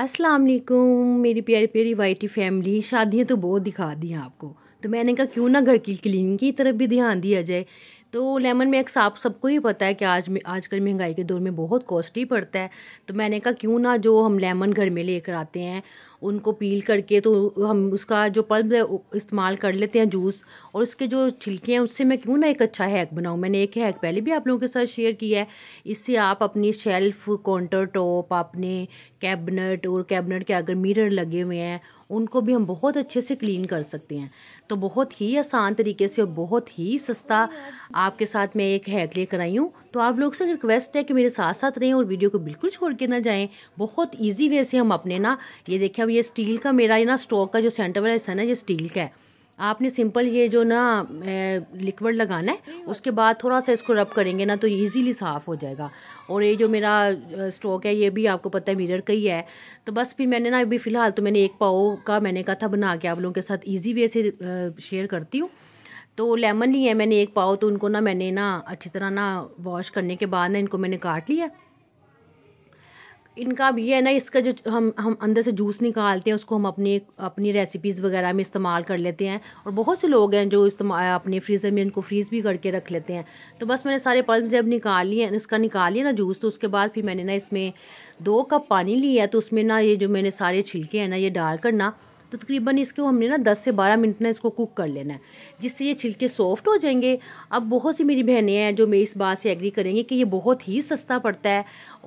अस्सलाम वालेकुम मेरी प्यारी प्यारी वाइटी फैमिली शादियाँ तो बहुत दिखा दी हैं आपको तो मैंने कहा क्यों ना घर की क्लीनिंग की तरफ भी ध्यान दिया जाए तो लेमन में आप सबको ही पता है कि आज आजकल महंगाई के दौर में बहुत कॉस्टली पड़ता है तो मैंने कहा क्यों ना जो हम लेमन घर में लेकर आते हैं उनको पील करके तो हम उसका जो पल्ब है इस्तेमाल कर लेते हैं जूस और उसके जो छिलके हैं उससे मैं क्यों ना एक अच्छा हैक बनाऊँ मैंने एक हैक पहले भी आप लोगों के साथ शेयर किया है इससे आप अपनी शेल्फ़ काउंटर टॉप अपने कैबिनेट और कैबिनेट के अगर मिरर लगे हुए हैं उनको भी हम बहुत अच्छे से क्लीन कर सकते हैं तो बहुत ही आसान तरीके से और बहुत ही सस्ता आपके साथ मैं एक हैक लेकर आई हूँ तो आप लोग से रिक्वेस्ट है कि मेरे साथ साथ रहें और वीडियो को बिल्कुल छोड़ के ना जाएं बहुत ईजी वे से हम अपने ना ये देखें अब ये स्टील का मेरा ये ना स्टॉक का जो सेंटर वाला हिस्सा है ना ये स्टील का है आपने सिंपल ये जो ना लिक्विड लगाना है उसके बाद थोड़ा सा इसको रब करेंगे ना तो ईजीली इजीली साफ़ हो जाएगा और ये जो मेरा स्टॉक है ये भी आपको पता है मिरर का ही है तो बस फिर मैंने ना अभी फ़िलहाल तो मैंने एक पाओ का मैंने कहा था बना के आप लोगों के साथ इजी वे से शेयर करती हूँ तो लेमन लिए मैंने एक पाव तो उनको ना मैंने ना अच्छी तरह ना वॉश करने के बाद ना इनको मैंने काट लिया इनका अब ये है ना इसका जो हम हम अंदर से जूस निकालते हैं उसको हम अपने अपनी रेसिपीज़ वगैरह में इस्तेमाल कर लेते हैं और बहुत से लोग हैं जो इस्तेमाल अपने फ्रीज़र में इनको फ्रीज़ भी करके रख लेते हैं तो बस मैंने सारे पल्ब जब निकाल लिए उसका निकाल लिया ना जूस तो उसके बाद फिर मैंने ना इसमें दो कप पानी लिया तो उसमें ना ये जो मैंने सारे छिलके हैं ना ये डाल कर ना तो तकरीबन इसको हमने ना 10 से 12 मिनट ना इसको कुक कर लेना है जिससे ये छिलके सॉफ्ट हो जाएंगे अब बहुत सी मेरी बहनें हैं जो मेरी इस बात से एग्री करेंगे कि ये बहुत ही सस्ता पड़ता है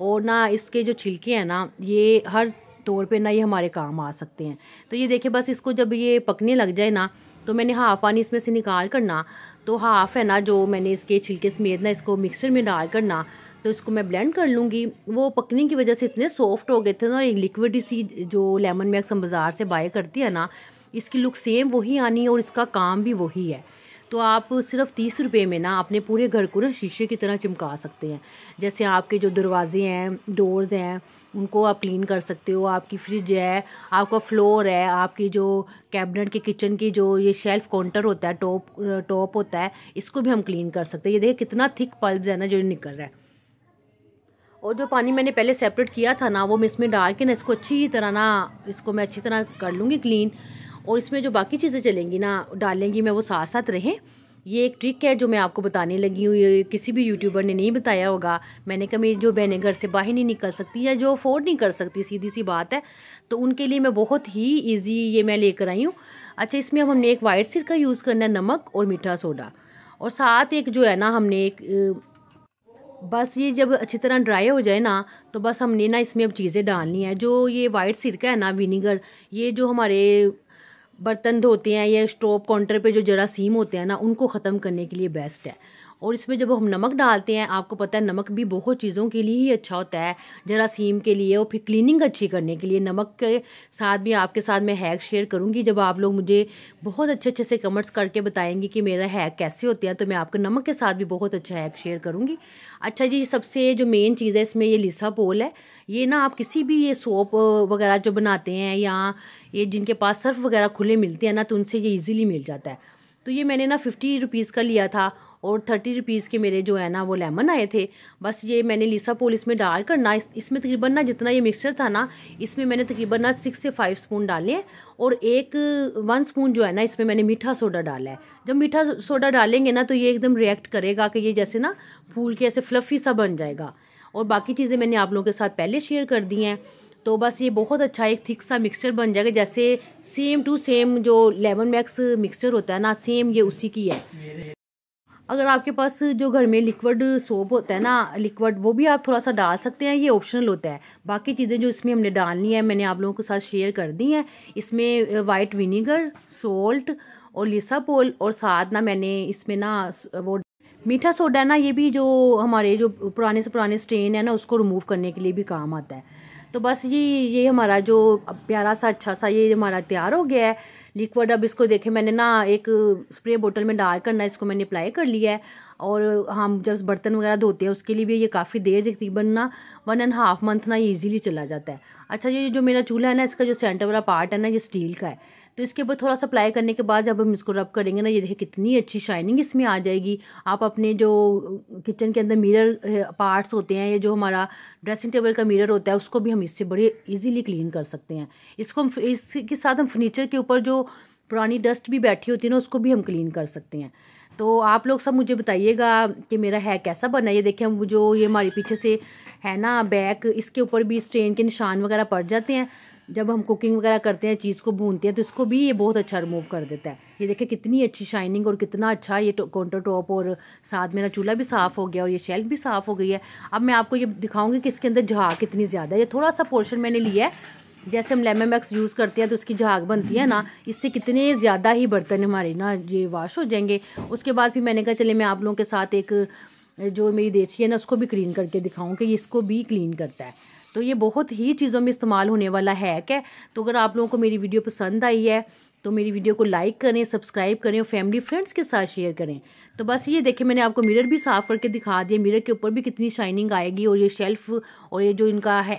और ना इसके जो छिलके हैं ना ये हर तौर पे ना ये हमारे काम आ सकते हैं तो ये देखिए बस इसको जब ये पकने लग जाए ना तो मैंने हाफ पानी इसमें से निकाल करना तो हाफ है ना जो मैंने इसके छिलके समेत ना इसको मिक्सर में डाल करना तो इसको मैं ब्लेंड कर लूँगी वो पकने की वजह से इतने सॉफ्ट हो गए थे ना और एक लिक्विड सी जो लेमन मैक्स हम बाज़ार से बाय करती है ना इसकी लुक सेम वही आनी है और इसका काम भी वही है तो आप सिर्फ तीस रुपये में ना अपने पूरे घर को ना शीशे की तरह चमका सकते हैं जैसे आपके जो दरवाजे हैं डोर्स हैं उनको आप क्लीन कर सकते हो आपकी फ्रिज है आपका फ्लोर है आपकी जो कैबिनेट के किचन की जो ये शेल्फ काउंटर होता है टॉप टॉप होता है इसको भी हम क्लीन कर सकते हैं ये देखिए कितना थिक पल्ब है ना जो निकल रहा है और जो पानी मैंने पहले सेपरेट किया था ना वो मैं इसमें डाल के ना इसको अच्छी तरह ना इसको मैं अच्छी तरह कर लूँगी क्लीन और इसमें जो बाकी चीज़ें चलेंगी ना डालेंगी मैं वो साथ साथ रहें ये एक ट्रिक है जो मैं आपको बताने लगी हूँ ये किसी भी यूट्यूबर ने नहीं बताया होगा मैंने कहा मेरी जो बहनें घर से बाहर नहीं निकल सकती या जो अफोर्ड नहीं कर सकती सीधी सी बात है तो उनके लिए मैं बहुत ही ईजी ये मैं लेकर आई हूँ अच्छा इसमें अब हमने एक वाइट का यूज़ करना है नमक और मीठा सोडा और साथ एक जो है ना हमने एक बस ये जब अच्छी तरह ड्राई हो जाए ना तो बस हमने ना इसमें अब चीज़ें डालनी है जो ये वाइट सिरका है ना विनीगर ये जो हमारे बर्तन धोते हैं या स्टोव काउंटर पे जो जरा सीम होते हैं ना उनको ख़त्म करने के लिए बेस्ट है और इसमें जब हम नमक डालते हैं आपको पता है नमक भी बहुत चीज़ों के लिए ही अच्छा होता है जरासीम के लिए और फिर क्लीनिंग अच्छी करने के लिए नमक के साथ भी आपके साथ मैं हैक शेयर करूँगी जब आप लोग मुझे बहुत अच्छे अच्छे से कमेंट्स करके बताएंगे कि मेरा हैक कैसे होते हैं तो मैं आपको नमक के साथ भी बहुत अच्छा हैक शेयर करूँगी अच्छा जी सबसे जो मेन चीज़ है इसमें ये लिसा पोल है ये ना आप किसी भी ये सोप वगैरह जो बनाते हैं या ये जिनके पास सर्फ वगैरह खुले मिलते हैं ना तो उनसे ये इजीली मिल जाता है तो ये मैंने ना फिफ्टी रुपीज़ का लिया था और थर्टी रुपीज़ के मेरे जो है ना वो लेमन आए थे बस ये मैंने लीसा पोल इसमें डाल कर ना इसमें तकरीबन ना जितना ये मिक्सचर था ना इसमें मैंने तकरीबन ना सिक्स से फाइव स्पून डाले हैं और एक वन स्पून जो है ना इसमें मैंने मीठा सोडा डाला है जब मीठा सोडा डालेंगे ना तो ये एकदम रिएक्ट करेगा कि ये जैसे ना फूल के ऐसे फ्लफ़ी सा बन जाएगा और बाकी चीज़ें मैंने आप लोगों के साथ पहले शेयर कर दी हैं तो बस ये बहुत अच्छा एक थिक सा मिक्सचर बन जाएगा जैसे सेम टू सेम जो लेमन मैक्स मिक्सचर होता है ना सेम ये उसी की है अगर आपके पास जो घर में लिक्विड सोप होता है ना लिक्विड वो भी आप थोड़ा सा डाल सकते हैं ये ऑप्शनल होता है बाकी चीज़ें जो इसमें हमने डालनी है मैंने आप लोगों के साथ शेयर कर दी हैं इसमें वाइट विनीगर सोल्ट और लिसापोल और साथ ना मैंने इसमें ना वो मीठा सोडा है ना ये भी जो हमारे जो पुराने से पुराने स्ट्रेन है ना उसको रिमूव करने के लिए भी काम आता है तो बस ये ये हमारा जो प्यारा सा अच्छा सा ये हमारा तैयार हो गया है लिक्विड अब इसको देखे मैंने ना एक स्प्रे बोतल में डाल कर ना इसको मैंने अप्लाई कर लिया है और हम जब बर्तन वगैरह धोते हैं उसके लिए भी ये काफ़ी देर तकरीबन ना वन एंड हाफ मंथ ना ये ईजिली चला जाता है अच्छा ये जो मेरा चूल्हा है ना इसका जो सेंटर वाला पार्ट है ना ये स्टील का है तो इसके ऊपर थोड़ा सा अप्लाई करने के बाद जब हम इसको रब करेंगे ना ये देखिए कितनी अच्छी शाइनिंग इसमें आ जाएगी आप अपने जो किचन के अंदर मिरर पार्ट्स होते हैं या जो हमारा ड्रेसिंग टेबल का मिरर होता है उसको भी हम इससे बड़े ईजिली क्लीन कर सकते हैं इसको हम इसके साथ हम फर्नीचर के ऊपर जो पुरानी डस्ट भी बैठी होती है ना उसको भी हम क्लीन कर सकते हैं तो आप लोग सब मुझे बताइएगा कि मेरा है कैसा बना ये देखें हम जो ये हमारे पीछे से है ना बैक इसके ऊपर भी स्ट्रेन के निशान वगैरह पड़ जाते हैं जब हम कुकिंग वगैरह करते हैं चीज़ को भूनते हैं तो इसको भी ये बहुत अच्छा रिमूव कर देता है ये देखिए कितनी अच्छी शाइनिंग और कितना अच्छा ये काउंटर टॉप और साथ मेरा चूल्हा भी साफ़ हो गया और ये शेल्फ भी साफ़ हो गई है अब मैं आपको ये दिखाऊंगी कि इसके अंदर झाग कितनी ज़्यादा है ये थोड़ा सा पोर्शन मैंने लिया है जैसे हम लेमन मैक्स यूज़ करते हैं तो उसकी झाग बनती है ना इससे कितने ज़्यादा ही बर्तन हमारे ना ये वॉश हो जाएंगे उसके बाद फिर मैंने कहा चले मैं आप लोगों के साथ एक जो मेरी देसी है ना उसको भी क्लीन करके दिखाऊँ कि इसको भी क्लीन करता है तो ये बहुत ही चीज़ों में इस्तेमाल होने वाला हैक है तो अगर आप लोगों को मेरी वीडियो पसंद आई है तो मेरी वीडियो को लाइक करें सब्सक्राइब करें और फैमिली फ्रेंड्स के साथ शेयर करें तो बस ये देखिए मैंने आपको मिरर भी साफ़ करके दिखा दिया मिरर के ऊपर भी कितनी शाइनिंग आएगी और ये शेल्फ और ये जो इनका है,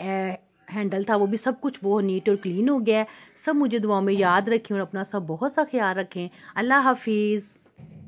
हैंडल था वो भी सब कुछ वो नीट और क्लीन हो गया है सब मुझे दुआ में याद रखें और अपना सब बहुत सा ख्याल रखें अल्लाह हाफिज़